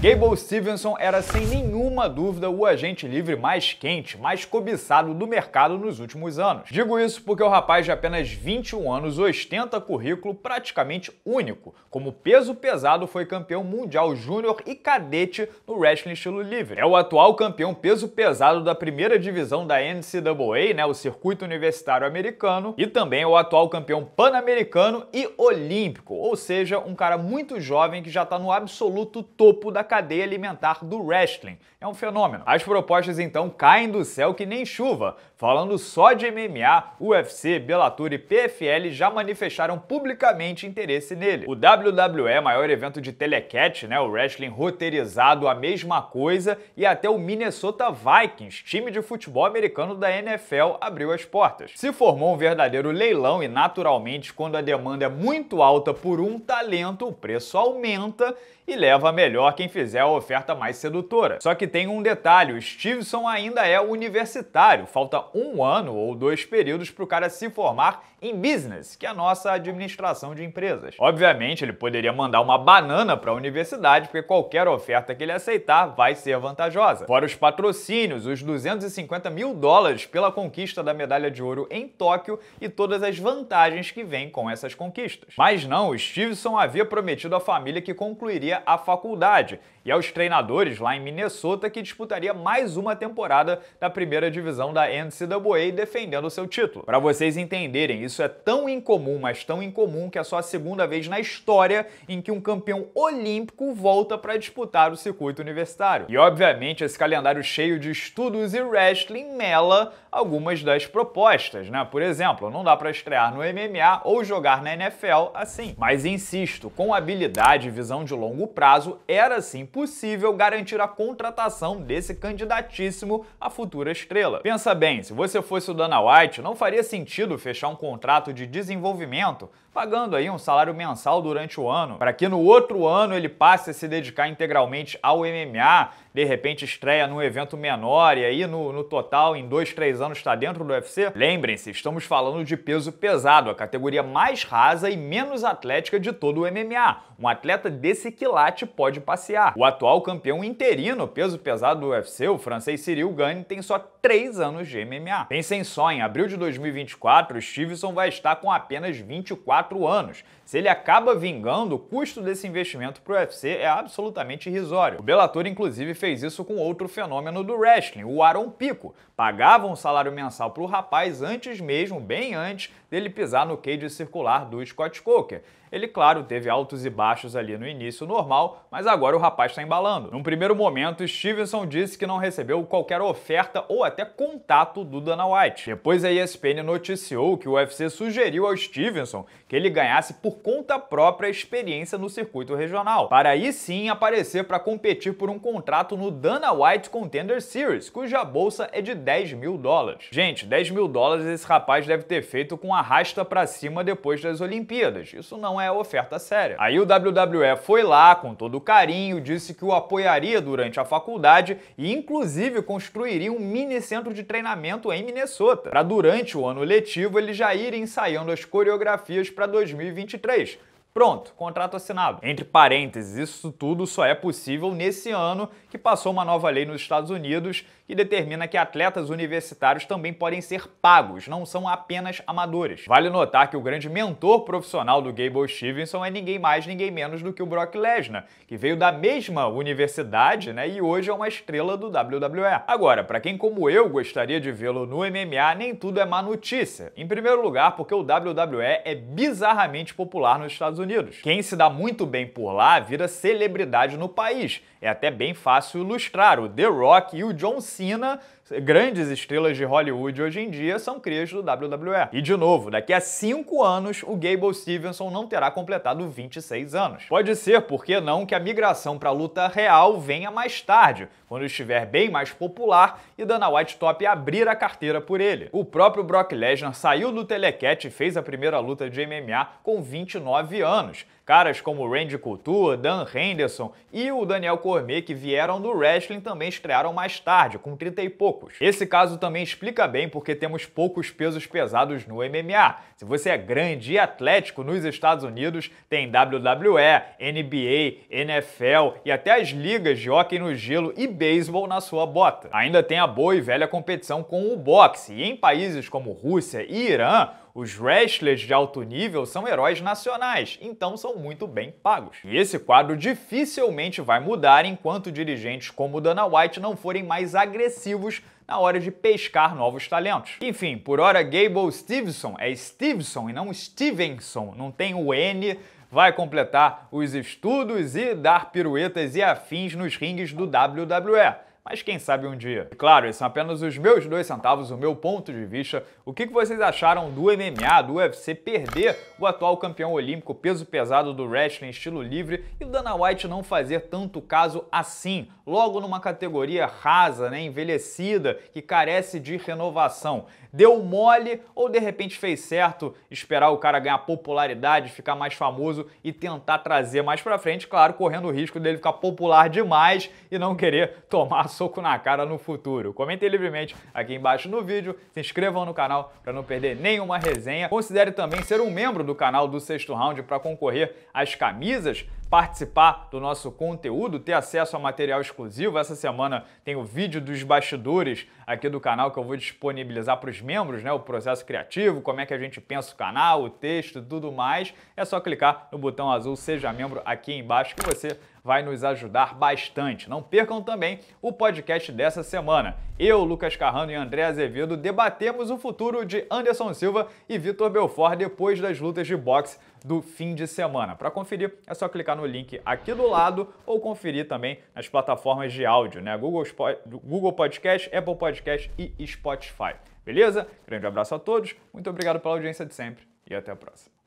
Gable Stevenson era sem nenhuma dúvida o agente livre mais quente, mais cobiçado do mercado nos últimos anos. Digo isso porque o rapaz de apenas 21 anos ostenta currículo praticamente único. Como peso pesado, foi campeão mundial júnior e cadete no wrestling estilo livre. É o atual campeão peso pesado da primeira divisão da NCAA, né, o circuito universitário americano, e também é o atual campeão pan-americano e olímpico, ou seja, um cara muito jovem que já está no absoluto topo da cadeia alimentar do wrestling. É um fenômeno. As propostas então caem do céu que nem chuva. Falando só de MMA, UFC, Bellator e PFL já manifestaram publicamente interesse nele. O WWE, maior evento de telecatch né, o wrestling roteirizado, a mesma coisa, e até o Minnesota Vikings, time de futebol americano da NFL, abriu as portas. Se formou um verdadeiro leilão e naturalmente quando a demanda é muito alta por um talento, o preço aumenta e leva a melhor quem fizer a oferta mais sedutora. Só que tem um detalhe: o Stevenson ainda é universitário, falta um ano ou dois períodos para o cara se formar em business, que é a nossa administração de empresas. Obviamente, ele poderia mandar uma banana para a universidade, porque qualquer oferta que ele aceitar vai ser vantajosa. Fora os patrocínios, os 250 mil dólares pela conquista da medalha de ouro em Tóquio e todas as vantagens que vêm com essas conquistas. Mas não, o Stevenson havia prometido à família que concluiria a faculdade, e aos treinadores lá em Minnesota, que disputaria mais uma temporada da primeira divisão da NCAA defendendo seu título. Para vocês entenderem, isso é tão incomum, mas tão incomum, que é só a segunda vez na história em que um campeão olímpico volta para disputar o circuito universitário. E obviamente esse calendário cheio de estudos e wrestling mela algumas das propostas, né? Por exemplo, não dá para estrear no MMA ou jogar na NFL assim. Mas insisto, com habilidade e visão de longo prazo, era sim possível garantir a contratação desse candidatíssimo à futura estrela. Pensa bem, se você fosse o Dana White, não faria sentido fechar um contrato de desenvolvimento pagando aí um salário mensal durante o ano, para que no outro ano ele passe a se dedicar integralmente ao MMA de repente estreia num evento menor e aí no, no total, em dois, três anos, está dentro do UFC? Lembrem-se, estamos falando de peso pesado, a categoria mais rasa e menos atlética de todo o MMA. Um atleta desse quilate pode passear. O atual campeão interino, peso pesado do UFC, o francês Cyril Gane, tem só três anos de MMA. Pensem só, em abril de 2024, Stevenson vai estar com apenas 24 anos. Se ele acaba vingando, o custo desse investimento para o UFC é absolutamente irrisório. O Bellator, inclusive, fez isso com outro fenômeno do wrestling, o Aaron Pico. Pagava um salário mensal para o rapaz antes mesmo, bem antes dele pisar no cage circular do Scott Coker. Ele, claro, teve altos e baixos ali no início normal, mas agora o rapaz está embalando. Num primeiro momento, Stevenson disse que não recebeu qualquer oferta ou até contato do Dana White. Depois a ESPN noticiou que o UFC sugeriu ao Stevenson que ele ganhasse por conta própria experiência no circuito regional, para aí sim aparecer para competir por um contrato no Dana White Contender Series, cuja bolsa é de 10 mil dólares. Gente, 10 mil dólares esse rapaz deve ter feito com a arrasta para cima depois das Olimpíadas. Isso não é oferta séria. Aí o WWE foi lá com todo carinho, disse que o apoiaria durante a faculdade e inclusive construiria um mini centro de treinamento em Minnesota, para durante o ano letivo ele já ir ensaiando as coreografias para 2023 Pronto, contrato assinado. Entre parênteses, isso tudo só é possível nesse ano que passou uma nova lei nos Estados Unidos que determina que atletas universitários também podem ser pagos, não são apenas amadores. Vale notar que o grande mentor profissional do Gable Stevenson é ninguém mais, ninguém menos do que o Brock Lesnar, que veio da mesma universidade, né, e hoje é uma estrela do WWE. Agora, para quem como eu gostaria de vê-lo no MMA, nem tudo é má notícia. Em primeiro lugar, porque o WWE é bizarramente popular nos Estados Unidos. Quem se dá muito bem por lá vira celebridade no país. É até bem fácil ilustrar. O The Rock e o John Cena grandes estrelas de Hollywood hoje em dia são crias do WWE. E de novo, daqui a cinco anos o Gable Stevenson não terá completado 26 anos. Pode ser, por que não, que a migração para a luta real venha mais tarde, quando estiver bem mais popular e Dana White top abrir a carteira por ele. O próprio Brock Lesnar saiu do telecat e fez a primeira luta de MMA com 29 anos Caras como Randy Couture, Dan Henderson e o Daniel Cormier, que vieram do wrestling, também estrearam mais tarde, com 30 e poucos. Esse caso também explica bem porque temos poucos pesos pesados no MMA. Se você é grande e atlético nos Estados Unidos, tem WWE, NBA, NFL e até as ligas de hockey no gelo e beisebol na sua bota. Ainda tem a boa e velha competição com o boxe, e em países como Rússia e Irã, os wrestlers de alto nível são heróis nacionais, então são muito bem pagos. E esse quadro dificilmente vai mudar enquanto dirigentes como Dana White não forem mais agressivos na hora de pescar novos talentos. Enfim, por hora Gable Stevenson é Stevenson e não Stevenson, não tem o N vai completar os estudos e dar piruetas e afins nos rings do WWE mas quem sabe um dia. E claro, esses são apenas os meus dois centavos, o meu ponto de vista. O que vocês acharam do MMA, do UFC perder o atual campeão olímpico peso pesado do wrestling estilo livre e o Dana White não fazer tanto caso assim, logo numa categoria rasa, né, envelhecida, que carece de renovação? Deu mole ou de repente fez certo esperar o cara ganhar popularidade, ficar mais famoso e tentar trazer mais pra frente, claro, correndo o risco dele ficar popular demais e não querer tomar soco na cara no futuro? Comentem livremente aqui embaixo no vídeo, se inscrevam no canal para não perder nenhuma resenha. Considere também ser um membro do canal do Sexto Round para concorrer às camisas participar do nosso conteúdo, ter acesso a material exclusivo. Essa semana tem o vídeo dos bastidores aqui do canal que eu vou disponibilizar para os membros, né? O processo criativo, como é que a gente pensa o canal, o texto, tudo mais. É só clicar no botão azul Seja Membro aqui embaixo que você vai nos ajudar bastante. Não percam também o podcast dessa semana. Eu, Lucas Carrano e André Azevedo debatemos o futuro de Anderson Silva e Vitor Belfort depois das lutas de boxe do fim de semana. Para conferir, é só clicar no link aqui do lado ou conferir também nas plataformas de áudio, né? Google, Google Podcast, Apple Podcast e Spotify. Beleza? Grande abraço a todos, muito obrigado pela audiência de sempre e até a próxima.